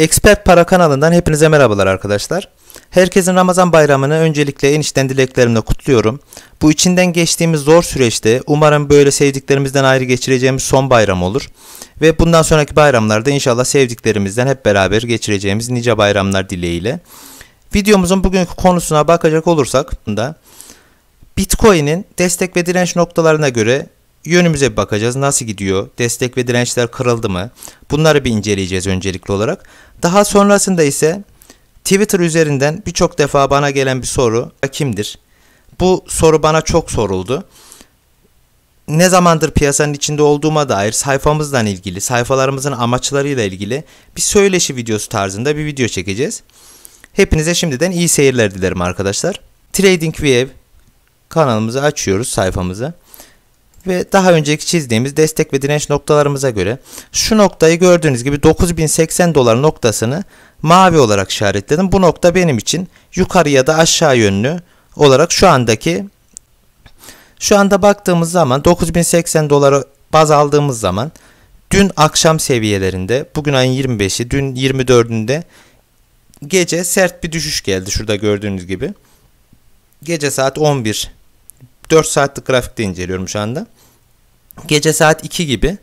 Expert Para kanalından hepinize merhabalar arkadaşlar. Herkesin Ramazan bayramını öncelikle enişten dileklerimle kutluyorum. Bu içinden geçtiğimiz zor süreçte umarım böyle sevdiklerimizden ayrı geçireceğimiz son bayram olur. Ve bundan sonraki bayramlarda inşallah sevdiklerimizden hep beraber geçireceğimiz nice bayramlar dileğiyle. Videomuzun bugünkü konusuna bakacak olursak da Bitcoin'in destek ve direnç noktalarına göre yönümüze bir bakacağız. Nasıl gidiyor? Destek ve dirençler kırıldı mı? Bunları bir inceleyeceğiz öncelikli olarak. Daha sonrasında ise Twitter üzerinden birçok defa bana gelen bir soru kimdir? Bu soru bana çok soruldu. Ne zamandır piyasanın içinde olduğuma dair sayfamızdan ilgili, sayfalarımızın amaçlarıyla ilgili bir söyleşi videosu tarzında bir video çekeceğiz. Hepinize şimdiden iyi seyirler dilerim arkadaşlar. Trading Web kanalımızı açıyoruz sayfamızı ve daha önceki çizdiğimiz destek ve direnç noktalarımıza göre şu noktayı gördüğünüz gibi 9080 dolar noktasını mavi olarak işaretledim. Bu nokta benim için yukarı ya da aşağı yönlü olarak şu andaki şu anda baktığımız zaman 9080 doları baz aldığımız zaman dün akşam seviyelerinde bugün ayın 25'i dün 24'ünde gece sert bir düşüş geldi şurada gördüğünüz gibi. Gece saat 11 4 saatlik grafikte inceliyorum şu anda. Gece saat 2 gibi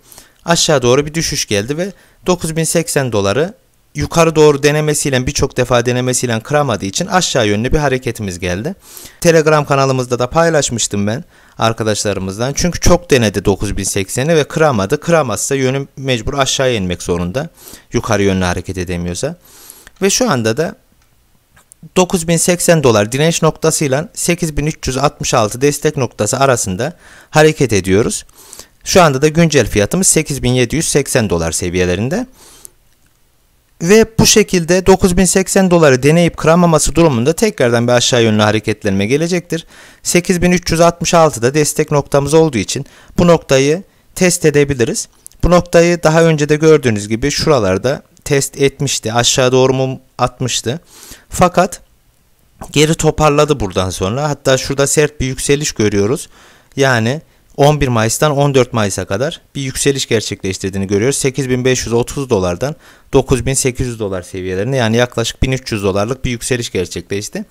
aşağı doğru bir düşüş geldi ve 9080 doları yukarı doğru denemesiyle birçok defa denemesiyle kıramadığı için aşağı yönlü bir hareketimiz geldi. Telegram kanalımızda da paylaşmıştım ben arkadaşlarımızdan. Çünkü çok denedi 9080'i ve kıramadı. Kıramazsa yönü mecbur aşağıya inmek zorunda. Yukarı yönlü hareket edemiyorsa. Ve şu anda da 9080 dolar direnç noktası ile 8366 destek noktası arasında hareket ediyoruz. Şu anda da güncel fiyatımız 8780 dolar seviyelerinde. Ve bu şekilde 9080 doları deneyip kıramaması durumunda tekrardan bir aşağı yönlü hareketlenme gelecektir. 8.366 da destek noktamız olduğu için bu noktayı test edebiliriz. Bu noktayı daha önce de gördüğünüz gibi şuralarda test etmişti. Aşağı doğru mum atmıştı. Fakat geri toparladı buradan sonra. Hatta şurada sert bir yükseliş görüyoruz. Yani 11 Mayıs'tan 14 Mayıs'a kadar bir yükseliş gerçekleştirdiğini görüyoruz. 8530 dolardan 9800 dolar seviyelerine yani yaklaşık 1300 dolarlık bir yükseliş gerçekleşti.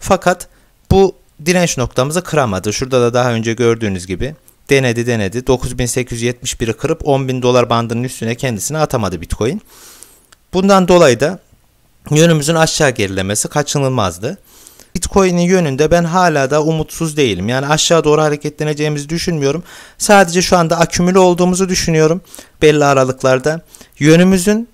Fakat bu direnç noktamızı kıramadı. Şurada da daha önce gördüğünüz gibi denedi denedi 9871'i kırıp 10.000 dolar bandının üstüne kendisini atamadı Bitcoin. Bundan dolayı da yönümüzün aşağı gerilemesi kaçınılmazdı. Bitcoin'in yönünde ben hala da umutsuz değilim. Yani aşağı doğru hareketleneceğimizi düşünmüyorum. Sadece şu anda akümüle olduğumuzu düşünüyorum belli aralıklarda. Yönümüzün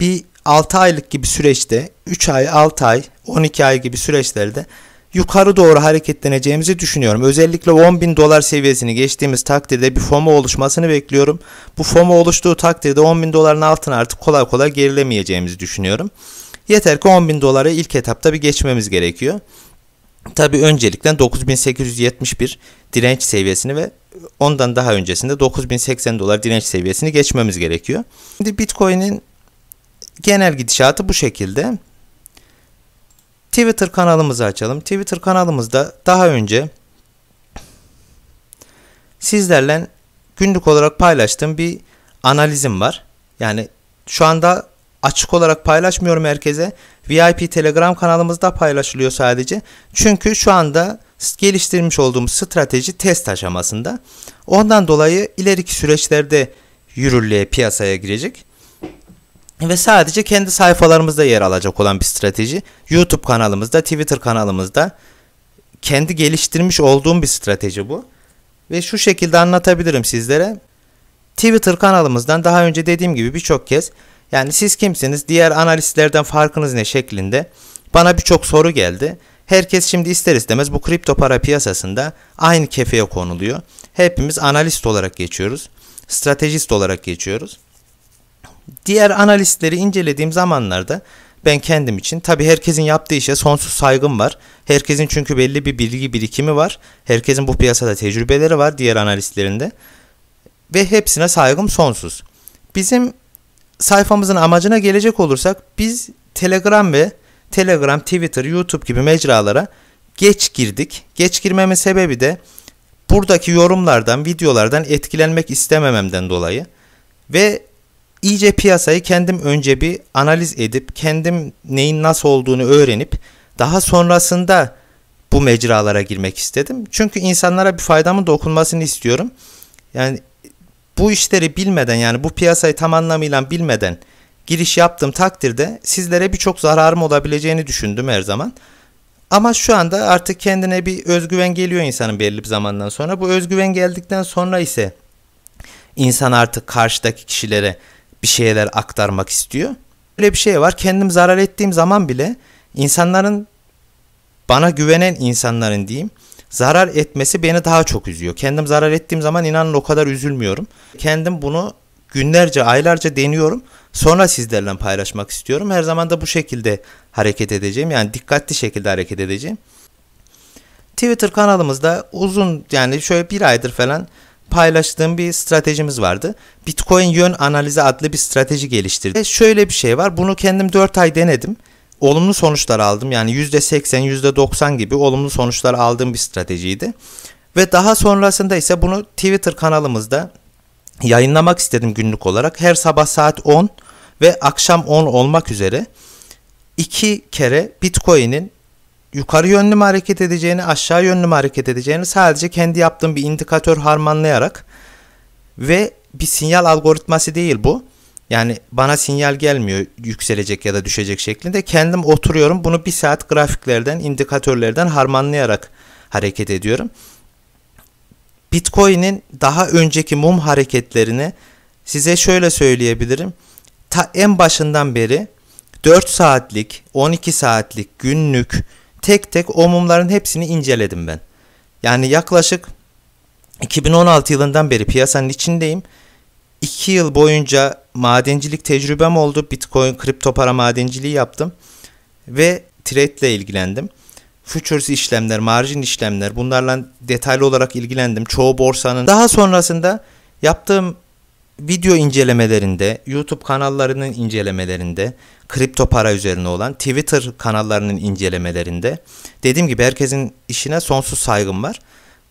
bir 6 aylık gibi süreçte 3 ay 6 ay 12 ay gibi süreçlerde yukarı doğru hareketleneceğimizi düşünüyorum. Özellikle 10 bin dolar seviyesini geçtiğimiz takdirde bir FOMO oluşmasını bekliyorum. Bu FOMO oluştuğu takdirde 10 bin doların altına artık kolay kolay gerilemeyeceğimizi düşünüyorum. Yeter ki 10.000 bin doları ilk etapta bir geçmemiz gerekiyor. Tabi öncelikle 9871 direnç seviyesini ve ondan daha öncesinde 9080 dolar direnç seviyesini geçmemiz gerekiyor. Şimdi Bitcoin'in genel gidişatı bu şekilde. Twitter kanalımızı açalım. Twitter kanalımızda daha önce sizlerle günlük olarak paylaştığım bir analizim var. Yani şu anda açık olarak paylaşmıyorum herkese. VIP Telegram kanalımızda paylaşılıyor sadece. Çünkü şu anda geliştirmiş olduğumuz strateji test aşamasında. Ondan dolayı ileriki süreçlerde yürürlüğe piyasaya girecek. Ve sadece kendi sayfalarımızda yer alacak olan bir strateji. YouTube kanalımızda, Twitter kanalımızda kendi geliştirmiş olduğum bir strateji bu. Ve şu şekilde anlatabilirim sizlere. Twitter kanalımızdan daha önce dediğim gibi birçok kez yani siz kimsiniz? Diğer analistlerden farkınız ne şeklinde bana birçok soru geldi. Herkes şimdi ister istemez bu kripto para piyasasında aynı kefeye konuluyor. Hepimiz analist olarak geçiyoruz. Stratejist olarak geçiyoruz. Diğer analistleri incelediğim zamanlarda ben kendim için tabi herkesin yaptığı işe sonsuz saygım var. Herkesin çünkü belli bir bilgi birikimi var. Herkesin bu piyasada tecrübeleri var diğer analistlerinde. Ve hepsine saygım sonsuz. Bizim sayfamızın amacına gelecek olursak biz Telegram ve Telegram, Twitter, YouTube gibi mecralara geç girdik. Geç girmemin sebebi de buradaki yorumlardan, videolardan etkilenmek istemememden dolayı ve iyice piyasayı kendim önce bir analiz edip kendim neyin nasıl olduğunu öğrenip daha sonrasında bu mecralara girmek istedim. Çünkü insanlara bir faydamın dokunmasını istiyorum. Yani bu işleri bilmeden yani bu piyasayı tam anlamıyla bilmeden giriş yaptığım takdirde sizlere birçok zararım olabileceğini düşündüm her zaman. Ama şu anda artık kendine bir özgüven geliyor insanın belli bir zamandan sonra. Bu özgüven geldikten sonra ise insan artık karşıdaki kişilere bir şeyler aktarmak istiyor. Böyle bir şey var. Kendim zarar ettiğim zaman bile insanların bana güvenen insanların diyeyim zarar etmesi beni daha çok üzüyor. Kendim zarar ettiğim zaman inanın o kadar üzülmüyorum. Kendim bunu günlerce, aylarca deniyorum. Sonra sizlerle paylaşmak istiyorum. Her zaman da bu şekilde hareket edeceğim. Yani dikkatli şekilde hareket edeceğim. Twitter kanalımızda uzun yani şöyle bir aydır falan paylaştığım bir stratejimiz vardı. Bitcoin yön analizi adlı bir strateji geliştirdik. Şöyle bir şey var. Bunu kendim 4 ay denedim olumlu sonuçlar aldım. Yani %80, %90 gibi olumlu sonuçlar aldığım bir stratejiydi. Ve daha sonrasında ise bunu Twitter kanalımızda yayınlamak istedim günlük olarak. Her sabah saat 10 ve akşam 10 olmak üzere iki kere Bitcoin'in yukarı yönlü mü hareket edeceğini, aşağı yönlü mü hareket edeceğini sadece kendi yaptığım bir indikatör harmanlayarak ve bir sinyal algoritması değil bu. Yani bana sinyal gelmiyor yükselecek ya da düşecek şeklinde. Kendim oturuyorum bunu bir saat grafiklerden, indikatörlerden harmanlayarak hareket ediyorum. Bitcoin'in daha önceki mum hareketlerini size şöyle söyleyebilirim. Ta en başından beri 4 saatlik, 12 saatlik, günlük tek tek o mumların hepsini inceledim ben. Yani yaklaşık 2016 yılından beri piyasanın içindeyim. 2 yıl boyunca madencilik tecrübem oldu. Bitcoin, kripto para madenciliği yaptım ve trade ile ilgilendim. Futures işlemler, margin işlemler bunlarla detaylı olarak ilgilendim. Çoğu borsanın. Daha sonrasında yaptığım video incelemelerinde, YouTube kanallarının incelemelerinde, kripto para üzerine olan Twitter kanallarının incelemelerinde dediğim gibi herkesin işine sonsuz saygım var.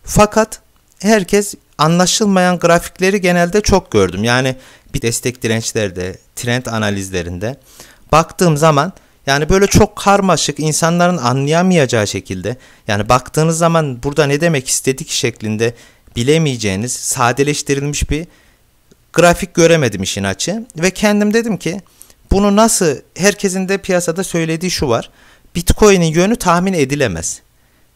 Fakat herkes anlaşılmayan grafikleri genelde çok gördüm. Yani bir destek dirençlerde, trend analizlerinde baktığım zaman yani böyle çok karmaşık insanların anlayamayacağı şekilde yani baktığınız zaman burada ne demek istedik şeklinde bilemeyeceğiniz sadeleştirilmiş bir grafik göremedim işin açı ve kendim dedim ki bunu nasıl herkesin de piyasada söylediği şu var. Bitcoin'in yönü tahmin edilemez.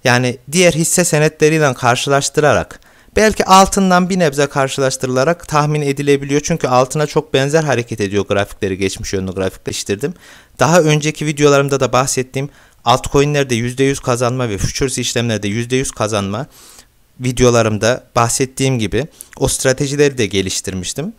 Yani diğer hisse senetleriyle karşılaştırarak Belki altından bir nebze karşılaştırılarak tahmin edilebiliyor. Çünkü altına çok benzer hareket ediyor grafikleri. Geçmiş yönlü grafikleştirdim. Daha önceki videolarımda da bahsettiğim altcoin'lerde %100 kazanma ve futures işlemlerde %100 kazanma videolarımda bahsettiğim gibi o stratejileri de geliştirmiştim.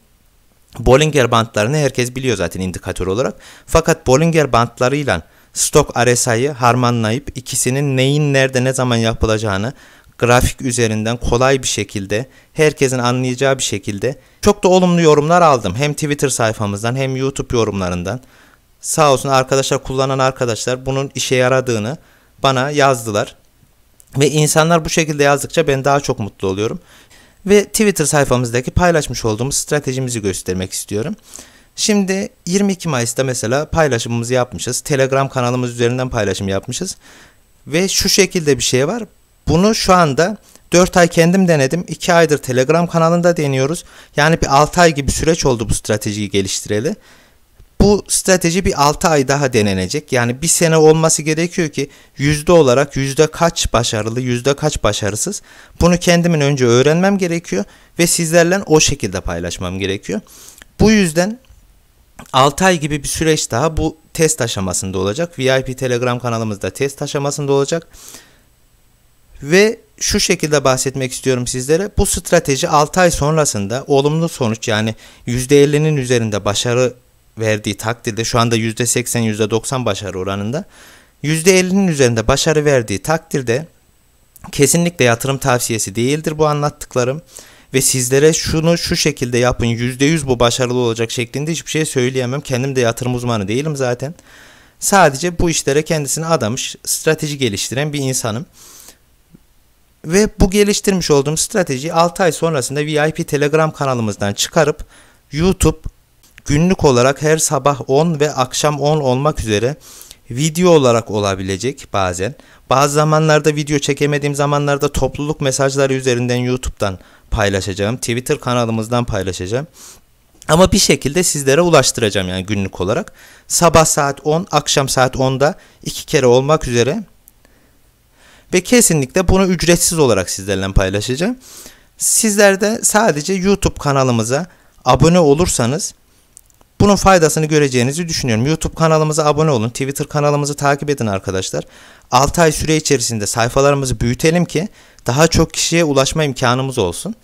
Bollinger bantlarını herkes biliyor zaten indikatör olarak. Fakat Bollinger bantlarıyla stok RSI'yi harmanlayıp ikisinin neyin nerede ne zaman yapılacağını grafik üzerinden kolay bir şekilde, herkesin anlayacağı bir şekilde çok da olumlu yorumlar aldım. Hem Twitter sayfamızdan hem YouTube yorumlarından. Sağ olsun arkadaşlar kullanan arkadaşlar bunun işe yaradığını bana yazdılar. Ve insanlar bu şekilde yazdıkça ben daha çok mutlu oluyorum. Ve Twitter sayfamızdaki paylaşmış olduğumuz stratejimizi göstermek istiyorum. Şimdi 22 Mayıs'ta mesela paylaşımımızı yapmışız. Telegram kanalımız üzerinden paylaşım yapmışız. Ve şu şekilde bir şey var. Bunu şu anda 4 ay kendim denedim. 2 aydır Telegram kanalında deniyoruz. Yani bir 6 ay gibi süreç oldu bu stratejiyi geliştireli. Bu strateji bir 6 ay daha denenecek. Yani bir sene olması gerekiyor ki yüzde olarak yüzde kaç başarılı, yüzde kaç başarısız. Bunu kendimin önce öğrenmem gerekiyor ve sizlerle o şekilde paylaşmam gerekiyor. Bu yüzden 6 ay gibi bir süreç daha bu test aşamasında olacak. VIP Telegram kanalımızda test aşamasında olacak. Ve şu şekilde bahsetmek istiyorum sizlere. Bu strateji 6 ay sonrasında olumlu sonuç yani %50'nin üzerinde başarı verdiği takdirde şu anda %80 %90 başarı oranında %50'nin üzerinde başarı verdiği takdirde kesinlikle yatırım tavsiyesi değildir bu anlattıklarım ve sizlere şunu şu şekilde yapın %100 bu başarılı olacak şeklinde hiçbir şey söyleyemem. Kendim de yatırım uzmanı değilim zaten. Sadece bu işlere kendisini adamış, strateji geliştiren bir insanım. Ve bu geliştirmiş olduğum strateji 6 ay sonrasında VIP Telegram kanalımızdan çıkarıp YouTube günlük olarak her sabah 10 ve akşam 10 olmak üzere video olarak olabilecek bazen. Bazı zamanlarda video çekemediğim zamanlarda topluluk mesajları üzerinden YouTube'dan paylaşacağım. Twitter kanalımızdan paylaşacağım. Ama bir şekilde sizlere ulaştıracağım yani günlük olarak. Sabah saat 10, akşam saat 10'da iki kere olmak üzere ve kesinlikle bunu ücretsiz olarak sizlerle paylaşacağım. Sizler de sadece YouTube kanalımıza abone olursanız bunun faydasını göreceğinizi düşünüyorum. YouTube kanalımıza abone olun. Twitter kanalımızı takip edin arkadaşlar. 6 ay süre içerisinde sayfalarımızı büyütelim ki daha çok kişiye ulaşma imkanımız olsun.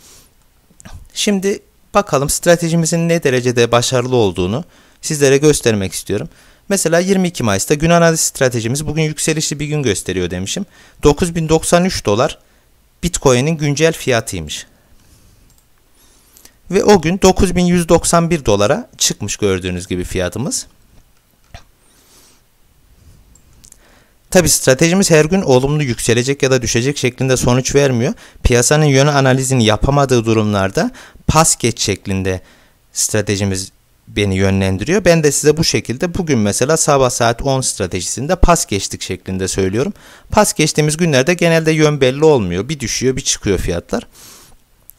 Şimdi bakalım stratejimizin ne derecede başarılı olduğunu sizlere göstermek istiyorum. Mesela 22 Mayıs'ta gün analiz stratejimiz bugün yükselişli bir gün gösteriyor demişim. 9093 dolar Bitcoin'in güncel fiyatıymış. Ve o gün 9191 dolara çıkmış gördüğünüz gibi fiyatımız. Tabi stratejimiz her gün olumlu yükselecek ya da düşecek şeklinde sonuç vermiyor. Piyasanın yönü analizini yapamadığı durumlarda pas geç şeklinde stratejimiz beni yönlendiriyor. Ben de size bu şekilde bugün mesela sabah saat 10 stratejisinde pas geçtik şeklinde söylüyorum. Pas geçtiğimiz günlerde genelde yön belli olmuyor. Bir düşüyor bir çıkıyor fiyatlar.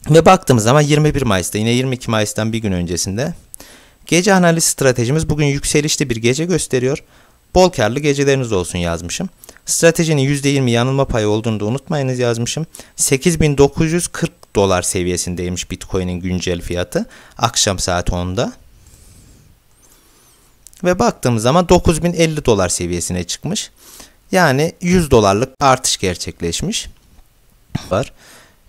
Ve baktığımız zaman 21 Mayıs'ta yine 22 Mayıs'tan bir gün öncesinde gece analiz stratejimiz bugün yükselişli bir gece gösteriyor. Bol karlı geceleriniz olsun yazmışım. Stratejinin %20 yanılma payı olduğunu da unutmayınız yazmışım. 8940 dolar seviyesindeymiş Bitcoin'in güncel fiyatı akşam saat 10'da. Ve baktığımız zaman 9050 dolar seviyesine çıkmış. Yani 100 dolarlık artış gerçekleşmiş. Var.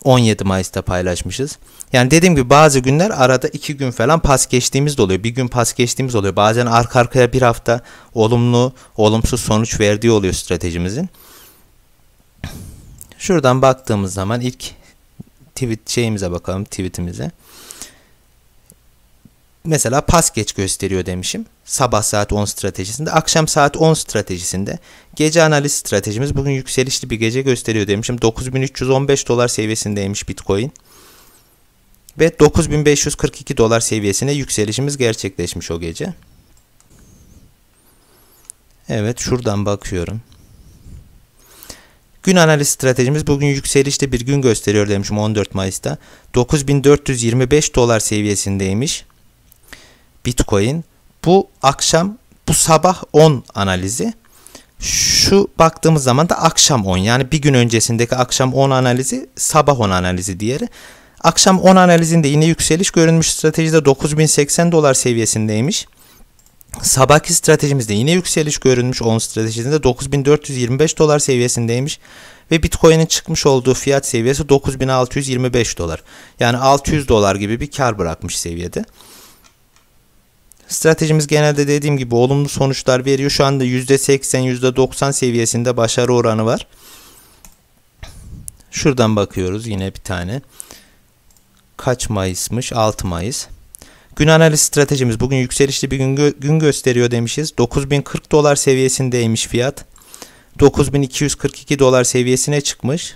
17 Mayıs'ta paylaşmışız. Yani dediğim gibi bazı günler arada 2 gün falan pas geçtiğimiz de oluyor. Bir gün pas geçtiğimiz oluyor. Bazen arka arkaya bir hafta olumlu, olumsuz sonuç verdiği oluyor stratejimizin. Şuradan baktığımız zaman ilk tweet şeyimize bakalım tweetimize mesela pas geç gösteriyor demişim. Sabah saat 10 stratejisinde, akşam saat 10 stratejisinde. Gece analiz stratejimiz bugün yükselişli bir gece gösteriyor demişim. 9315 dolar seviyesindeymiş Bitcoin. Ve 9542 dolar seviyesine yükselişimiz gerçekleşmiş o gece. Evet şuradan bakıyorum. Gün analiz stratejimiz bugün yükselişte bir gün gösteriyor demişim 14 Mayıs'ta. 9425 dolar seviyesindeymiş. Bitcoin. Bu akşam bu sabah 10 analizi. Şu baktığımız zaman da akşam 10 yani bir gün öncesindeki akşam 10 analizi sabah 10 analizi diğeri. Akşam 10 analizinde yine yükseliş görünmüş stratejide 9080 dolar seviyesindeymiş. Sabahki stratejimizde yine yükseliş görünmüş 10 stratejisinde 9425 dolar seviyesindeymiş ve Bitcoin'in çıkmış olduğu fiyat seviyesi 9625 dolar. Yani 600 dolar gibi bir kar bırakmış seviyede. Stratejimiz genelde dediğim gibi olumlu sonuçlar veriyor. Şu anda %80, %90 seviyesinde başarı oranı var. Şuradan bakıyoruz yine bir tane. Kaç Mayıs'mış? 6 Mayıs. Gün analiz stratejimiz bugün yükselişli bir gün, gö gün gösteriyor demişiz. 9040 dolar seviyesindeymiş fiyat. 9242 dolar seviyesine çıkmış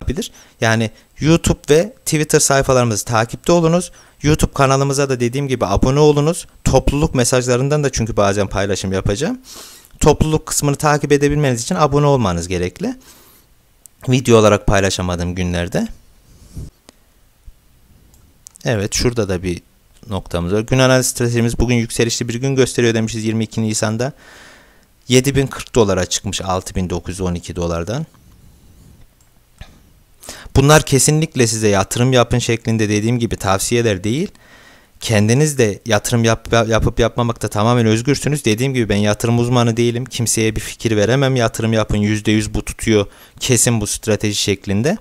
yapabilir. Yani YouTube ve Twitter sayfalarımızı takipte olunuz. YouTube kanalımıza da dediğim gibi abone olunuz. Topluluk mesajlarından da çünkü bazen paylaşım yapacağım. Topluluk kısmını takip edebilmeniz için abone olmanız gerekli. Video olarak paylaşamadığım günlerde. Evet şurada da bir noktamız var. Gün analiz stratejimiz bugün yükselişli bir gün gösteriyor demişiz 22 Nisan'da. 7040 dolara çıkmış 6912 dolardan. Bunlar kesinlikle size yatırım yapın şeklinde dediğim gibi tavsiyeler değil. Kendiniz de yatırım yap, yapıp yapmamakta tamamen özgürsünüz. Dediğim gibi ben yatırım uzmanı değilim. Kimseye bir fikir veremem. Yatırım yapın %100 bu tutuyor. Kesin bu strateji şeklinde.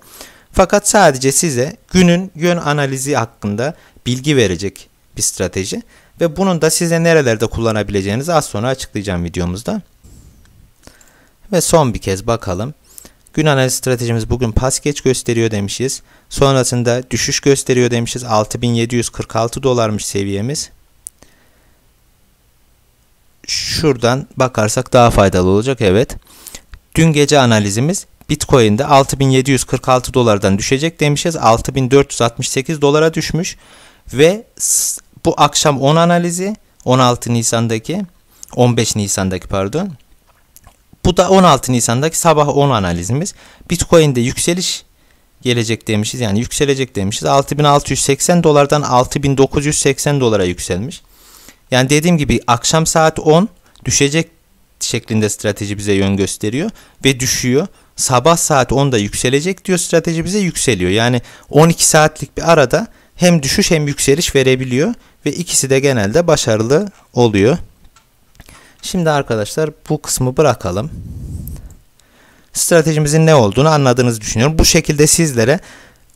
Fakat sadece size günün yön analizi hakkında bilgi verecek bir strateji ve bunun da size nerelerde kullanabileceğinizi az sonra açıklayacağım videomuzda. Ve son bir kez bakalım Gün analiz stratejimiz bugün pas geç gösteriyor demişiz. Sonrasında düşüş gösteriyor demişiz. 6746 dolarmış seviyemiz. Şuradan bakarsak daha faydalı olacak evet. Dün gece analizimiz Bitcoin'de 6746 dolardan düşecek demişiz. 6468 dolara düşmüş ve bu akşam 10 analizi 16 Nisan'daki 15 Nisan'daki pardon bu da 16 Nisan'daki sabah 10 analizimiz. Bitcoin'de yükseliş gelecek demişiz. Yani yükselecek demişiz. 6680 dolardan 6980 dolara yükselmiş. Yani dediğim gibi akşam saat 10 düşecek şeklinde strateji bize yön gösteriyor ve düşüyor. Sabah saat 10'da yükselecek diyor strateji bize yükseliyor. Yani 12 saatlik bir arada hem düşüş hem yükseliş verebiliyor ve ikisi de genelde başarılı oluyor. Şimdi arkadaşlar bu kısmı bırakalım. Stratejimizin ne olduğunu anladığınızı düşünüyorum. Bu şekilde sizlere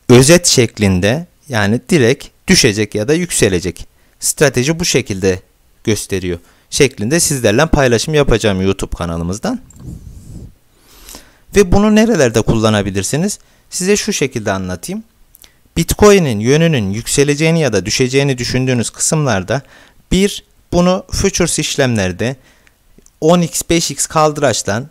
özet şeklinde yani direkt düşecek ya da yükselecek. Strateji bu şekilde gösteriyor. Şeklinde sizlerle paylaşım yapacağım YouTube kanalımızdan. Ve bunu nerelerde kullanabilirsiniz? Size şu şekilde anlatayım. Bitcoin'in yönünün yükseleceğini ya da düşeceğini düşündüğünüz kısımlarda bir bunu futures işlemlerde 10x 5x kaldıraçtan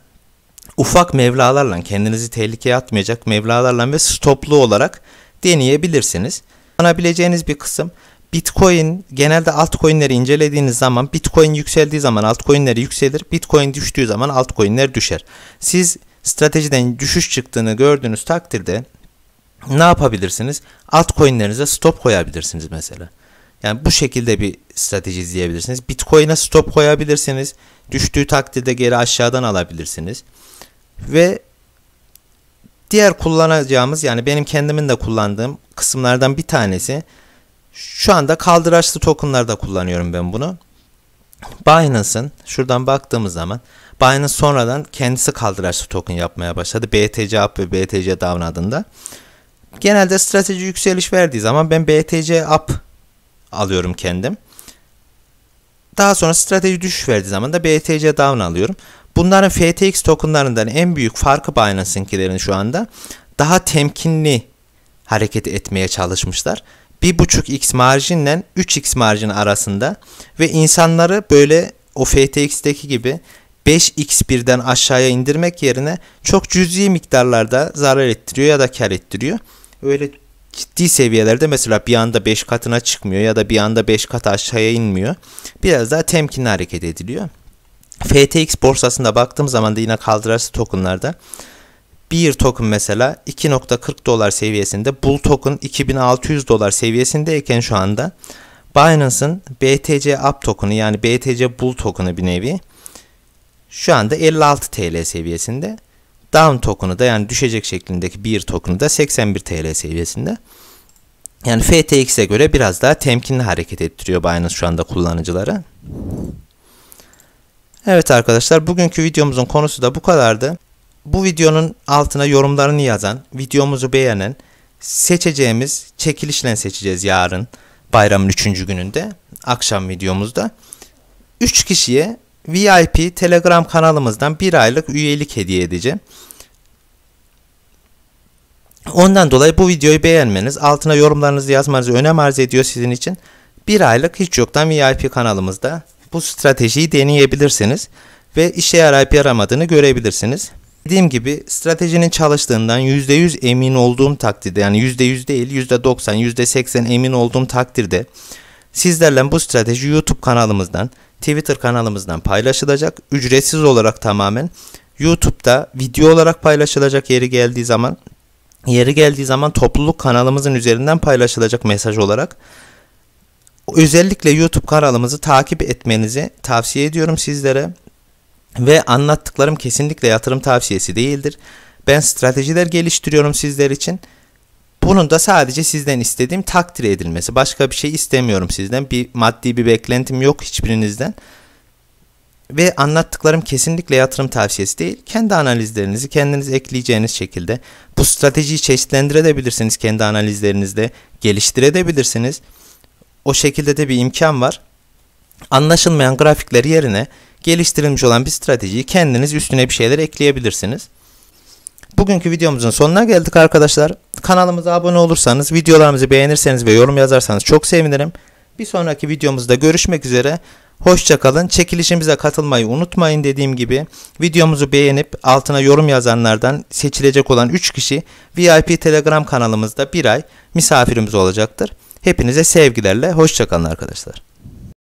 ufak mevlalarla kendinizi tehlikeye atmayacak mevlalarla ve stoplu olarak deneyebilirsiniz. Kullanabileceğiniz bir kısım Bitcoin genelde altcoin'leri incelediğiniz zaman Bitcoin yükseldiği zaman altcoin'leri yükselir. Bitcoin düştüğü zaman altcoin'ler düşer. Siz stratejiden düşüş çıktığını gördüğünüz takdirde ne yapabilirsiniz? Altcoin'lerinize stop koyabilirsiniz mesela. Yani bu şekilde bir strateji izleyebilirsiniz. Bitcoin'e stop koyabilirsiniz. Düştüğü takdirde geri aşağıdan alabilirsiniz. Ve diğer kullanacağımız yani benim kendimin de kullandığım kısımlardan bir tanesi şu anda kaldıraçlı tokenlarda kullanıyorum ben bunu. Binance'ın şuradan baktığımız zaman Binance sonradan kendisi kaldıraçlı token yapmaya başladı. BTC Up ve BTC Down adında. Genelde strateji yükseliş verdiği zaman ben BTC Up alıyorum kendim. Daha sonra strateji düşüş verdiği zaman da BTC down alıyorum. Bunların FTX tokenlarından en büyük farkı Binance'inkilerin şu anda daha temkinli hareket etmeye çalışmışlar. 1.5x marjinle 3x marjin arasında ve insanları böyle o FTX'deki gibi 5x birden aşağıya indirmek yerine çok cüzi miktarlarda zarar ettiriyor ya da kar ettiriyor. Öyle ciddi seviyelerde mesela bir anda 5 katına çıkmıyor ya da bir anda 5 kat aşağıya inmiyor. Biraz daha temkinli hareket ediliyor. FTX borsasında baktığım zaman da yine kaldıraçlı tokenlarda bir token mesela 2.40 dolar seviyesinde bull token 2600 dolar seviyesindeyken şu anda Binance'ın BTC Up token'ı yani BTC bull token'ı bir nevi şu anda 56 TL seviyesinde. Down token'ı da yani düşecek şeklindeki bir token'ı da 81 TL seviyesinde. Yani FTX'e göre biraz daha temkinli hareket ettiriyor Binance şu anda kullanıcılara. Evet arkadaşlar bugünkü videomuzun konusu da bu kadardı. Bu videonun altına yorumlarını yazan, videomuzu beğenen, seçeceğimiz çekilişle seçeceğiz yarın bayramın 3. gününde akşam videomuzda. 3 kişiye VIP Telegram kanalımızdan bir aylık üyelik hediye edeceğim. Ondan dolayı bu videoyu beğenmeniz, altına yorumlarınızı yazmanız önem arz ediyor sizin için. Bir aylık hiç yoktan VIP kanalımızda bu stratejiyi deneyebilirsiniz ve işe yarayıp yaramadığını görebilirsiniz. Dediğim gibi stratejinin çalıştığından %100 emin olduğum takdirde yani %100 değil %90, %80 emin olduğum takdirde Sizlerle bu strateji YouTube kanalımızdan, Twitter kanalımızdan paylaşılacak. Ücretsiz olarak tamamen. YouTube'da video olarak paylaşılacak yeri geldiği zaman yeri geldiği zaman topluluk kanalımızın üzerinden paylaşılacak mesaj olarak. Özellikle YouTube kanalımızı takip etmenizi tavsiye ediyorum sizlere. Ve anlattıklarım kesinlikle yatırım tavsiyesi değildir. Ben stratejiler geliştiriyorum sizler için. Bunun da sadece sizden istediğim takdir edilmesi. Başka bir şey istemiyorum sizden. Bir maddi bir beklentim yok hiçbirinizden. Ve anlattıklarım kesinlikle yatırım tavsiyesi değil. Kendi analizlerinizi kendiniz ekleyeceğiniz şekilde bu stratejiyi çeşitlendirebilirsiniz kendi analizlerinizde, geliştirebilirsiniz. O şekilde de bir imkan var. Anlaşılmayan grafikler yerine geliştirilmiş olan bir stratejiyi kendiniz üstüne bir şeyler ekleyebilirsiniz. Bugünkü videomuzun sonuna geldik arkadaşlar. Kanalımıza abone olursanız, videolarımızı beğenirseniz ve yorum yazarsanız çok sevinirim. Bir sonraki videomuzda görüşmek üzere. Hoşçakalın. Çekilişimize katılmayı unutmayın dediğim gibi. Videomuzu beğenip altına yorum yazanlardan seçilecek olan 3 kişi VIP Telegram kanalımızda bir ay misafirimiz olacaktır. Hepinize sevgilerle hoşçakalın arkadaşlar.